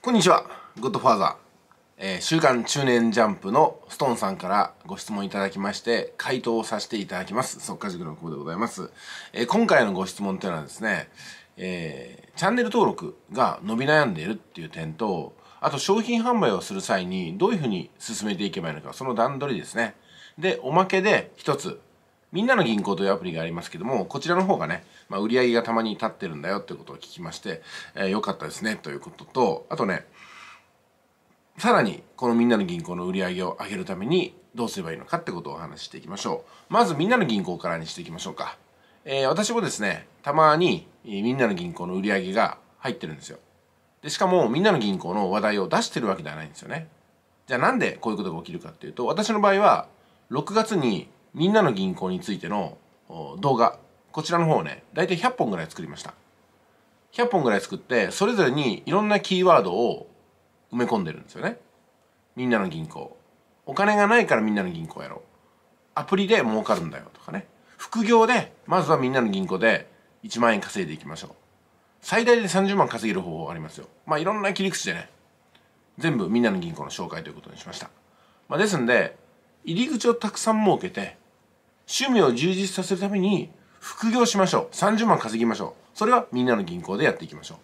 こんにちは、グッドファーザー。えー、週刊中年ジャンプのストーンさんからご質問いただきまして、回答をさせていただきます。速稼塾の久保でございます。えー、今回のご質問というのはですね、えー、チャンネル登録が伸び悩んでいるっていう点と、あと商品販売をする際にどういうふうに進めていけばいいのか、その段取りですね。で、おまけで一つ、みんなの銀行というアプリがありますけども、こちらの方がね、まあ、売り上げがたまに立ってるんだよということを聞きまして、えー、よかったですねということと、あとね、さらにこのみんなの銀行の売り上げを上げるためにどうすればいいのかってことをお話ししていきましょう。まずみんなの銀行からにしていきましょうか。えー、私もですね、たまにみんなの銀行の売り上げが入ってるんですよ。で、しかもみんなの銀行の話題を出してるわけではないんですよね。じゃあなんでこういうことが起きるかっていうと、私の場合は6月にみんなの銀行についての動画こちらの方をね大体100本ぐらい作りました100本ぐらい作ってそれぞれにいろんなキーワードを埋め込んでるんですよねみんなの銀行お金がないからみんなの銀行やろうアプリで儲かるんだよとかね副業でまずはみんなの銀行で1万円稼いでいきましょう最大で30万稼げる方法ありますよまあいろんな切り口でね全部みんなの銀行の紹介ということにしましたまあですんで入り口をたくさん設けて、趣味を充実させるために副業しましょう。30万稼ぎましょう。それはみんなの銀行でやっていきましょう。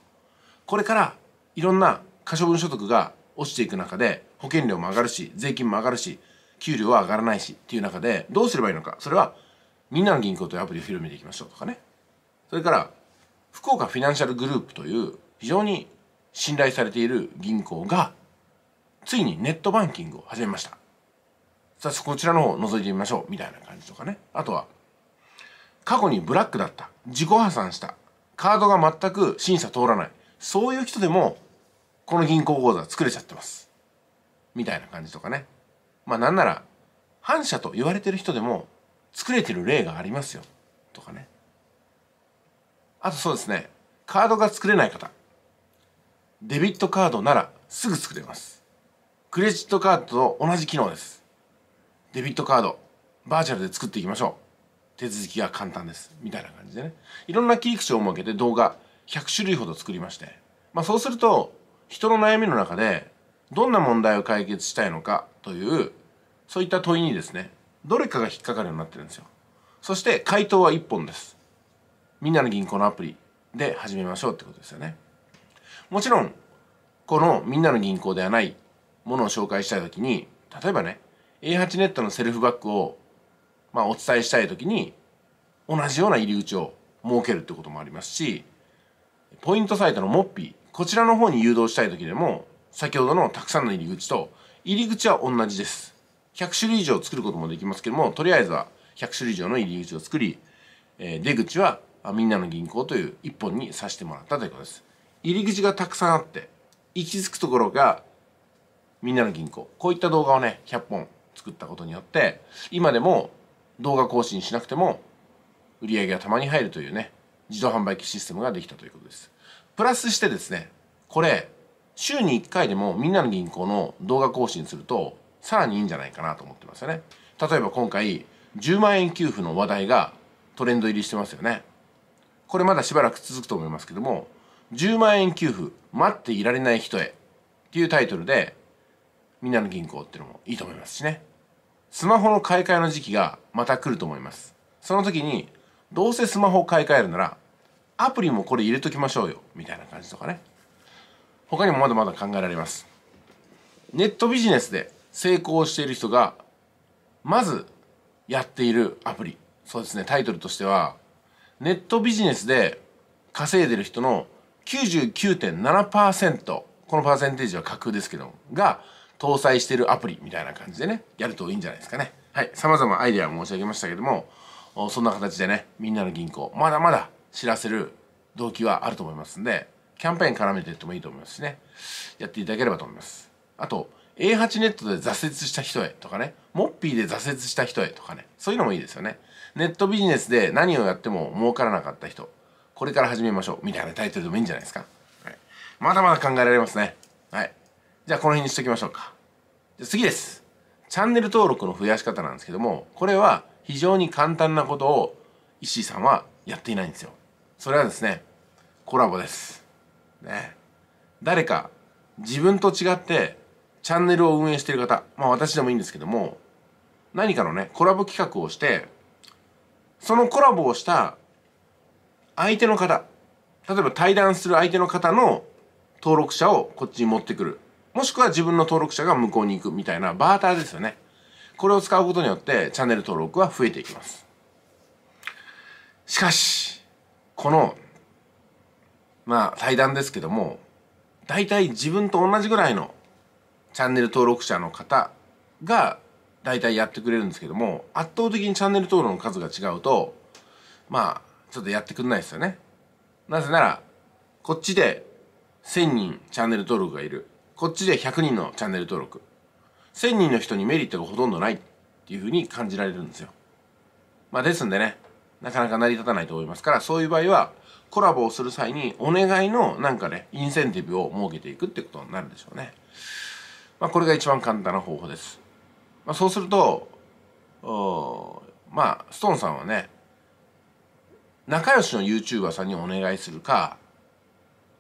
これからいろんな可処分所得が落ちていく中で保険料も上がるし、税金も上がるし、給料は上がらないしっていう中でどうすればいいのか。それはみんなの銀行というアプリを広めていきましょうとかね。それから福岡フィナンシャルグループという非常に信頼されている銀行がついにネットバンキングを始めました。さあこちらの方を覗いてみましょうみたいな感じとかねあとは過去にブラックだった自己破産したカードが全く審査通らないそういう人でもこの銀行口座作れちゃってますみたいな感じとかねまあなんなら反社と言われてる人でも作れてる例がありますよとかねあとそうですねカードが作れない方デビットカードならすぐ作れますクレジットカードと同じ機能ですデビットカードバーチャルで作っていきましょう手続きが簡単ですみたいな感じでねいろんな切り口を設けて動画100種類ほど作りまして、まあ、そうすると人の悩みの中でどんな問題を解決したいのかというそういった問いにですねどれかが引っかかるようになってるんですよそして回答は1本ですみんなの銀行のアプリで始めましょうってことですよねもちろんこのみんなの銀行ではないものを紹介したい時に例えばね A8 ネットのセルフバックを、まあ、お伝えしたい時に同じような入り口を設けるってこともありますしポイントサイトのモッピーこちらの方に誘導したい時でも先ほどのたくさんの入り口と入り口は同じです100種類以上作ることもできますけどもとりあえずは100種類以上の入り口を作り、え出口はみんなの銀行という一本にさしてもらったということです入り口がたくさんあって行き着くところがみんなの銀行こういった動画をね100本作ったことによって今でも動画更新しなくても売り上げがたまに入るというね自動販売機システムができたということですプラスしてですねこれ週に1回でもみんなの銀行の動画更新するとさらにいいんじゃないかなと思ってますよね例えば今回10万円給付の話題がトレンド入りしてますよねこれまだしばらく続くと思いますけども10万円給付待っていられない人へっていうタイトルでみんなの銀行っていうのもいいと思いますしね。スマホの買い替えの時期がまた来ると思います。その時に、どうせスマホを買い替えるなら、アプリもこれ入れときましょうよ、みたいな感じとかね。他にもまだまだ考えられます。ネットビジネスで成功している人が、まずやっているアプリ。そうですね、タイトルとしては、ネットビジネスで稼いでる人の99.7%、このパーセンテージは架空ですけども、が搭載してるアプリみたいな感じでねやるといいんじゃないですかねはい様々アイデア申し上げましたけどもそんな形でねみんなの銀行まだまだ知らせる動機はあると思いますんでキャンペーン絡めていってもいいと思いますしねやっていただければと思いますあと A8 ネットで挫折した人へとかねモッピーで挫折した人へとかねそういうのもいいですよねネットビジネスで何をやっても儲からなかった人これから始めましょうみたいなタイトルでもいいんじゃないですか、はい、まだまだ考えられますねはいじゃあこの辺にしときましょうか。じゃ次です。チャンネル登録の増やし方なんですけども、これは非常に簡単なことを石井さんはやっていないんですよ。それはですね、コラボです。ね。誰か自分と違ってチャンネルを運営している方、まあ私でもいいんですけども、何かのね、コラボ企画をして、そのコラボをした相手の方、例えば対談する相手の方の登録者をこっちに持ってくる。もしくは自分の登録者が向こうに行くみたいなバーターですよね。これを使うことによってチャンネル登録は増えていきます。しかし、この、まあ対談ですけども、大体自分と同じぐらいのチャンネル登録者の方が大体やってくれるんですけども、圧倒的にチャンネル登録の数が違うと、まあちょっとやってくんないですよね。なぜなら、こっちで1000人チャンネル登録がいる。こっちで100人のチャンネル登録1000人の人にメリットがほとんどないっていうふうに感じられるんですよまあですんでねなかなか成り立たないと思いますからそういう場合はコラボをする際にお願いのなんかねインセンティブを設けていくってことになるでしょうねまあこれが一番簡単な方法です、まあ、そうするとまあストーンさんはね仲良しの YouTuber さんにお願いするか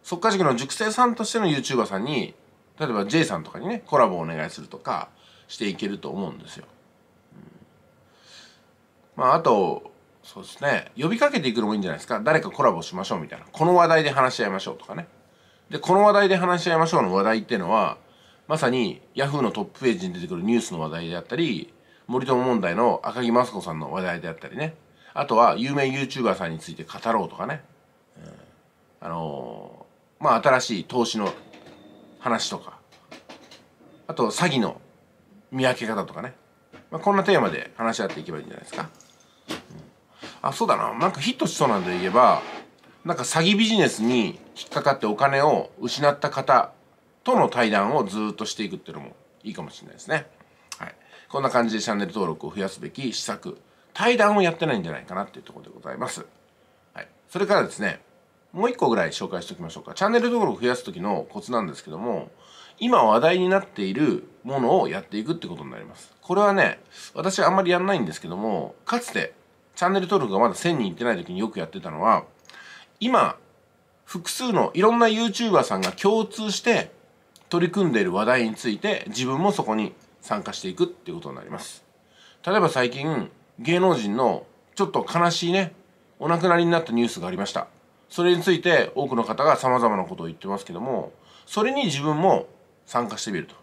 即価塾の塾生さんとしての YouTuber さんに例えば J さんとかにねコラボをお願いするとかしていけると思うんですよ。うん、まああとそうですね呼びかけていくのもいいんじゃないですか誰かコラボしましょうみたいなこの話題で話し合いましょうとかね。でこの話題で話し合いましょうの話題っていうのはまさに Yahoo のトップページに出てくるニュースの話題であったり森友問題の赤木雅子さんの話題であったりねあとは有名 YouTuber さんについて語ろうとかね、うん、あのー、まあ新しい投資の話とかあと詐欺の見分け方とかね、まあ、こんなテーマで話し合っていけばいいんじゃないですか、あそうだななんかヒットしそうなんで言えばなんか詐欺ビジネスに引っかかってお金を失った方との対談をずっとしていくっていうのもいいかもしれないですね。はい。こんな感じでチャンネル登録を増やすべき施策、対談をやってないんじゃないかなっていうところでございます。はい。それからですね、もう一個ぐらい紹介しておきましょうか。チャンネル登録増やす時のコツなんですけども、今話題になっているものをやっていくってことになります。これはね、私はあんまりやんないんですけども、かつてチャンネル登録がまだ1000人いってない時によくやってたのは、今、複数のいろんな YouTuber さんが共通して取り組んでいる話題について自分もそこに参加していくっていうことになります。例えば最近、芸能人のちょっと悲しいね、お亡くなりになったニュースがありました。それについて多くの方がさまざまなことを言ってますけどもそれに自分も参加してみると、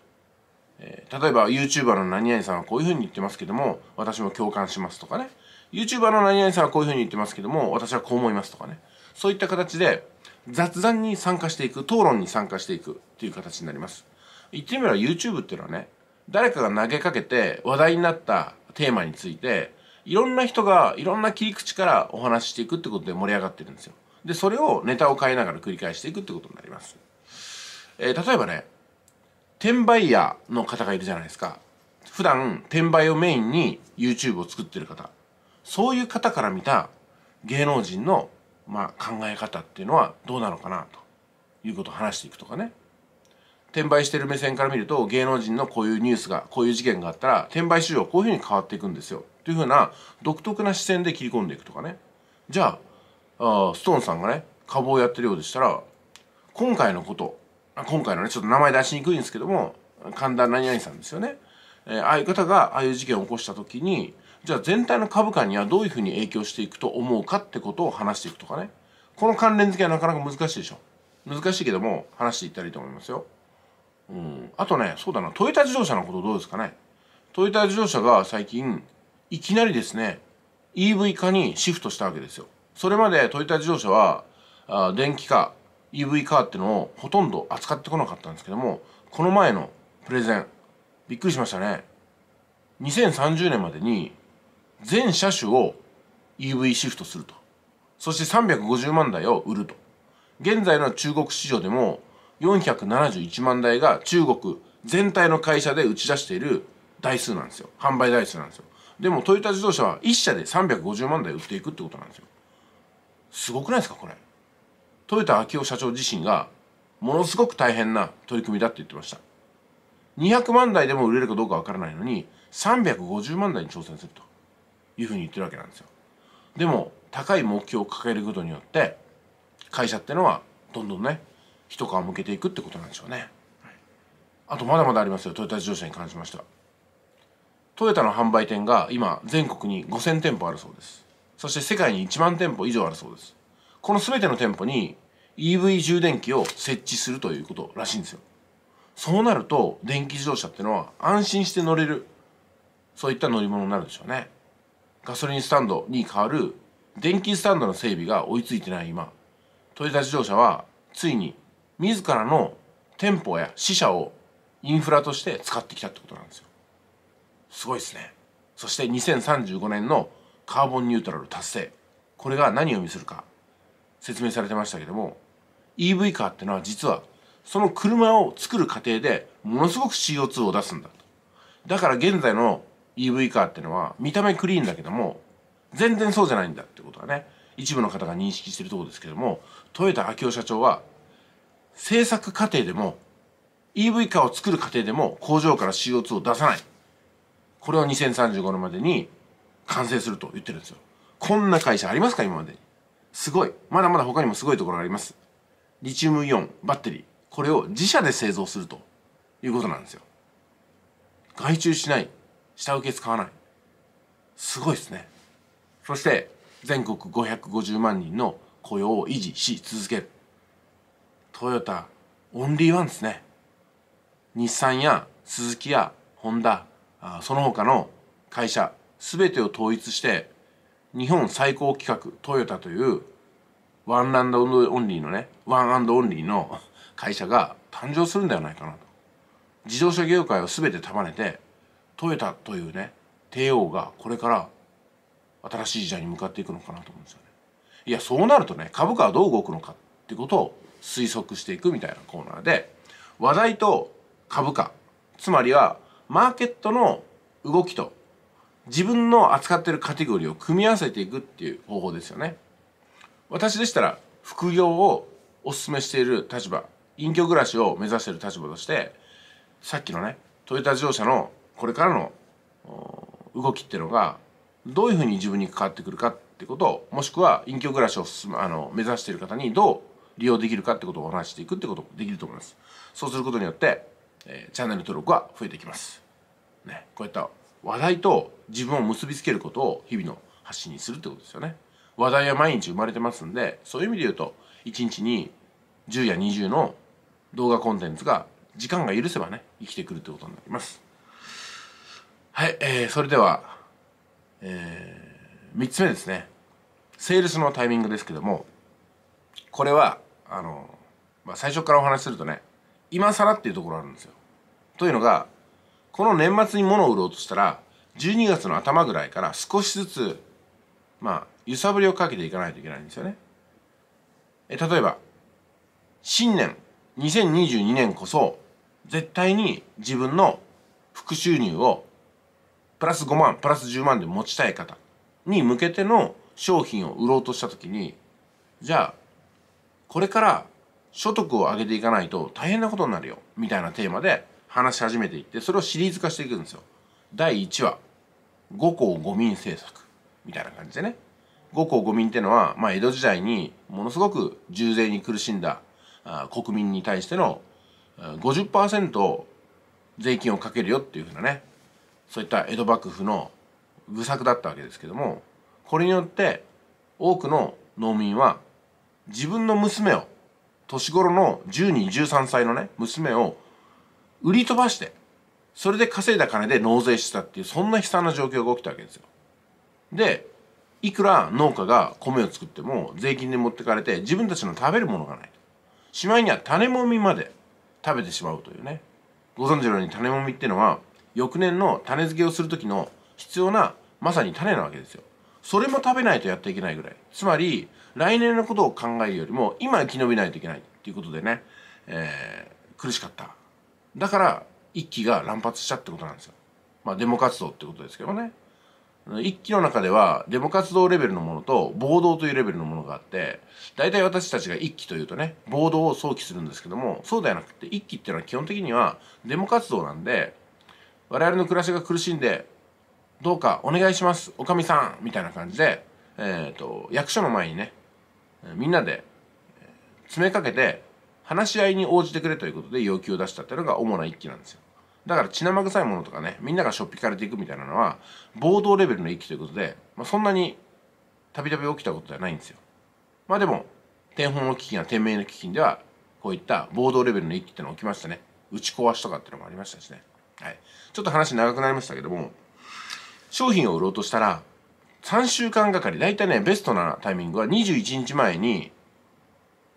えー、例えば YouTuber の何々さんはこういうふうに言ってますけども私も共感しますとかね YouTuber の何々さんはこういうふうに言ってますけども私はこう思いますとかねそういった形で雑談に参加していく討論に参加していくっていう形になります言ってみれば YouTube っていうのはね誰かが投げかけて話題になったテーマについていろんな人がいろんな切り口からお話していくってことで盛り上がってるんですよでそれをネタを変えながら繰り返していくってことになります、えー、例えばね転売屋の方がいるじゃないですか普段転売をメインに YouTube を作ってる方そういう方から見た芸能人の、まあ、考え方っていうのはどうなのかなということを話していくとかね転売してる目線から見ると芸能人のこういうニュースがこういう事件があったら転売市場こういうふうに変わっていくんですよというふうな独特な視線で切り込んでいくとかねじゃああストーンさんがね株をやってるようでしたら今回のこと今回のねちょっと名前出しにくいんですけども神田何々さんですよね、えー、ああいう方がああいう事件を起こした時にじゃあ全体の株価にはどういうふうに影響していくと思うかってことを話していくとかねこの関連付けはなかなか難しいでしょ難しいけども話していったらいいと思いますようんあとねそうだなトヨタ自動車のことどうですかねトヨタ自動車が最近いきなりですね EV 化にシフトしたわけですよそれまでトヨタ自動車はあ電気化 EV カーっていうのをほとんど扱ってこなかったんですけどもこの前のプレゼンびっくりしましたね2030年までに全車種を EV シフトするとそして350万台を売ると現在の中国市場でも471万台が中国全体の会社で打ち出している台数なんですよ販売台数なんですよでもトヨタ自動車は1社で350万台売っていくってことなんですよすごくないですかこれトヨタ秋夫社長自身がものすごく大変な取り組みだって言ってました200万台でも売れるかどうかわからないのに350万台に挑戦するというふうに言ってるわけなんですよでも高い目標を掲げることによって会社ってのはどんどんね一皮向けていくってことなんでしょうね、あとまだまだありますよトヨタ自動車に関しましてはトヨタの販売店が今全国に5000店舗あるそうですそして世界に1万店舗以上あるそうですこの全ての店舗に EV 充電器を設置するということらしいんですよそうなると電気自動車ってのは安心して乗れるそういった乗り物になるでしょうねガソリンスタンドに代わる電気スタンドの整備が追いついてない今トヨタ自動車はついに自らの店舗や支社をインフラとして使ってきたってことなんですよすごいですねそして2035年のカーボンニュートラル達成これが何を意味するか説明されてましたけども EV カーってのは実はその車を作る過程でものすごく CO2 を出すんだとだから現在の EV カーってのは見た目クリーンだけども全然そうじゃないんだってことはね一部の方が認識してるところですけども豊田昭夫社長は制作過程でも EV カーを作る過程でも工場から CO2 を出さないこれを2035年までに完成すると言ってるんですよこんな会社ありますか今までにすごいまだまだ他にもすごいところありますリチウムイオンバッテリーこれを自社で製造するということなんですよ外注しない下請け使わないすごいですねそして全国550万人の雇用を維持し続けるトヨタオンリーワンですね日産やスズキやホンダその他の会社全てを統一して日本最高規格トヨタというワンランドオンリーのねワンオンリーの会社が誕生するんではないかなと自動車業界を全て束ねてトヨタというね帝王がこれから新しい時代に向かっていくのかなと思うんですよねいやそうなるとね株価はどう動くのかってことを推測していくみたいなコーナーで話題と株価つまりはマーケットの動きと自分の扱っているカテゴリーを組み合わせていくっていう方法ですよね私でしたら副業をお勧めしている立場隠居暮らしを目指している立場としてさっきのねトヨタ自動車のこれからの動きっていうのがどういうふうに自分に関わってくるかってことをもしくは隠居暮らしを進むあの目指している方にどう利用できるかってことをお話していくってこともできると思いますそうすることによって、えー、チャンネル登録は増えていきますねこういった話題と自分を結びつけることを日々の発信にするってことですよね話題は毎日生まれてますんでそういう意味で言うと1日に10や20の動画コンテンツが時間が許せばね生きてくるってことになりますはい、えー、それでは、えー、3つ目ですねセールスのタイミングですけどもこれはあの、まあ、最初からお話しするとね今更っていうところあるんですよというのがこの年末に物を売ろうとしたら12月の頭ぐらいから少しずつまあ揺さぶりをかけていかないといけないんですよね。え例えば新年2022年こそ絶対に自分の副収入をプラス5万プラス10万で持ちたい方に向けての商品を売ろうとしたときにじゃあこれから所得を上げていかないと大変なことになるよみたいなテーマで話し始めていってそれをシリーズ化していくんですよ第1話五行五民政策みたいな感じでね五行五民ってのは、まあ、江戸時代にものすごく重税に苦しんだ国民に対しての50%税金をかけるよっていうふうなねそういった江戸幕府の愚策だったわけですけどもこれによって多くの農民は自分の娘を年頃の1 2 13歳のね娘を売り飛ばしてそれで稼いだ金で納税したっていうそんな悲惨な状況が起きたわけですよ。でいくら農家が米を作っても税金で持ってかれて自分たちの食べるものがないしまいには種もみまで食べてしまうというねご存知のように種もみっていうのは翌年の種付けをする時の必要なまさに種なわけですよそれも食べないとやっていけないぐらいつまり来年のことを考えるよりも今生き延びないといけないっていうことでね、えー、苦しかっただから一揆が乱発したってことなんですよ。まあデモ活動ってことですけどね。一揆の中ではデモ活動レベルのものと暴動というレベルのものがあって大体私たちが一揆というとね暴動を想起するんですけどもそうではなくて一揆っていうのは基本的にはデモ活動なんで我々の暮らしが苦しんでどうかお願いしますおかみさんみたいな感じで、えーと役所の前にねみんなで詰めかけて話し合いに応じてくれということで要求を出したっていうのが主な一期なんですよだから血生臭いものとかねみんながしょっぴかれていくみたいなのは暴動レベルの一期ということで、まあ、そんなにたびたび起きたことではないんですよまあでも天保の基金や天命の基金ではこういった暴動レベルの一期ってのが起きましたね打ち壊しとかっていうのもありましたしねはいちょっと話長くなりましたけども商品を売ろうとしたら3週間がかり大体ねベストなタイミングは21日前に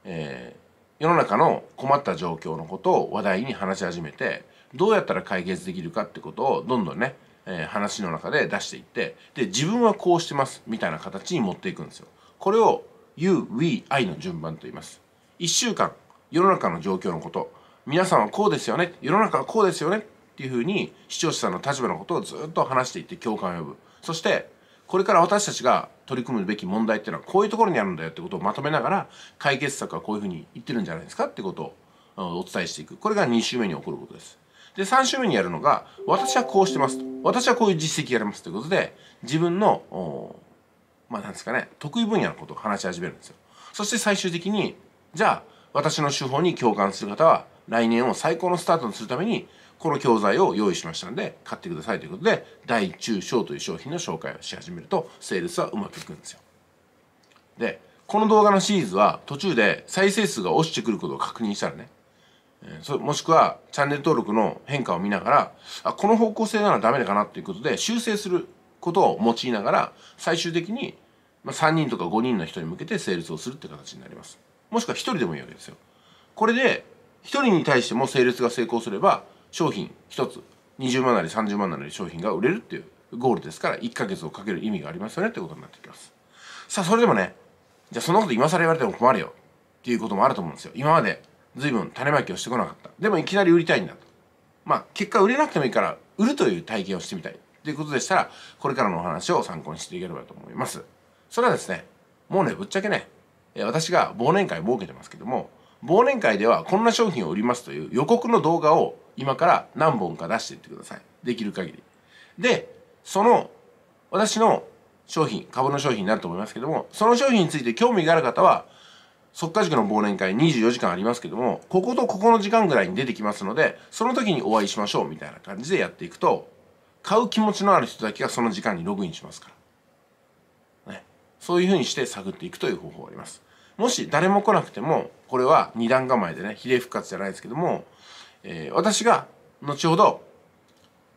えー世の中の困った状況のことを話題に話し始めてどうやったら解決できるかってことをどんどんね、えー、話の中で出していってで自分はこうしてますみたいな形に持っていくんですよ。これを You, We, I の順番と言います。1週間世の中の状況のこと皆さんはこうですよね世の中はこうですよねっていうふうに視聴者さんの立場のことをずっと話していって共感を呼ぶそしてこれから私たちが取り組むべき問題っていうのはこういうところにあるんだよってことをまとめながら解決策はこういうふうに言ってるんじゃないですかってことをお伝えしていくこれが2週目に起こることですで3週目にやるのが私はこうしてますと私はこういう実績やりますということで自分のまあなんですかね得意分野のことを話し始めるんですよそして最終的にじゃあ私の手法に共感する方は来年を最高のスタートにするためにこの教材を用意しましたんで買ってくださいということで大中小という商品の紹介をし始めるとセールスはうまくいくんですよでこの動画のシリーズは途中で再生数が落ちてくることを確認したらねもしくはチャンネル登録の変化を見ながらあこの方向性ならダメかなということで修正することを用いながら最終的に3人とか5人の人に向けてセールスをするって形になりますもしくは1人でもいいわけですよこれで1人に対してもセールスが成功すれば商品1つ20万なり30万なり商品が売れるっていうゴールですから1ヶ月をかける意味がありますよねってことになってきますさあそれでもねじゃあそんなこと今更言われても困るよっていうこともあると思うんですよ今まで随分種まきをしてこなかったでもいきなり売りたいんだとまあ結果売れなくてもいいから売るという体験をしてみたいということでしたらこれからのお話を参考にしていければと思いますそれはですねもうねぶっちゃけね私が忘年会設けてますけども忘年会ではこんな商品を売りますという予告の動画を今から何本か出していってください。できる限り。で、その、私の商品、株の商品になると思いますけども、その商品について興味がある方は、即か塾の忘年会24時間ありますけども、こことここの時間ぐらいに出てきますので、その時にお会いしましょうみたいな感じでやっていくと、買う気持ちのある人だけがその時間にログインしますから。ね。そういうふうにして探っていくという方法があります。もし誰も来なくても、これは二段構えでね、比例復活じゃないですけども、えー、私が後ほど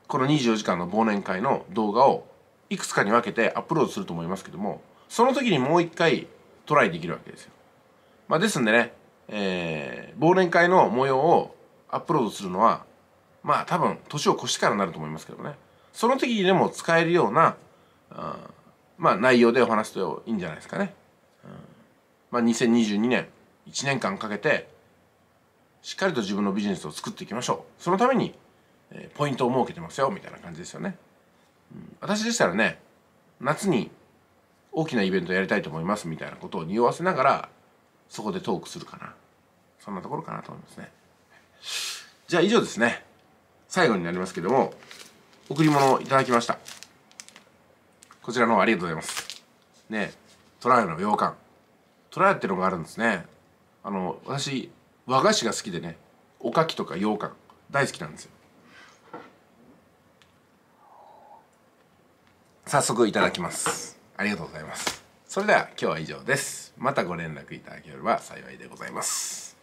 この24時間の忘年会の動画をいくつかに分けてアップロードすると思いますけどもその時にもう一回トライできるわけですよ、まあ、ですんでね、えー、忘年会の模様をアップロードするのはまあ多分年を越してからになると思いますけどねその時にでも使えるようなあまあ内容でお話すといいんじゃないですかね、うん、まあ2022年1年間かけてしっかりと自分のビジネスを作っていきましょうそのために、えー、ポイントを設けてますよみたいな感じですよね、うん、私でしたらね夏に大きなイベントやりたいと思いますみたいなことを匂わせながらそこでトークするかなそんなところかなと思いますねじゃあ以上ですね最後になりますけども贈り物をいただきましたこちらの方ありがとうございますねトライの洋館トライってのがあるんですねあの私和菓子が好きでねおかきとか羊羹大好きなんですよ早速いただきますありがとうございますそれでは今日は以上ですまたご連絡いただければ幸いでございます